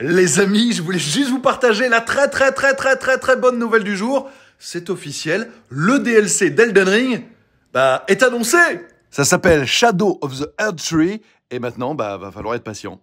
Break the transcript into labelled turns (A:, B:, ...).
A: Les amis, je voulais juste vous partager la très très très très très très bonne nouvelle du jour. C'est officiel, le DLC d'Elden Ring bah, est annoncé. Ça s'appelle Shadow of the Earth Tree et maintenant bah va falloir être patient.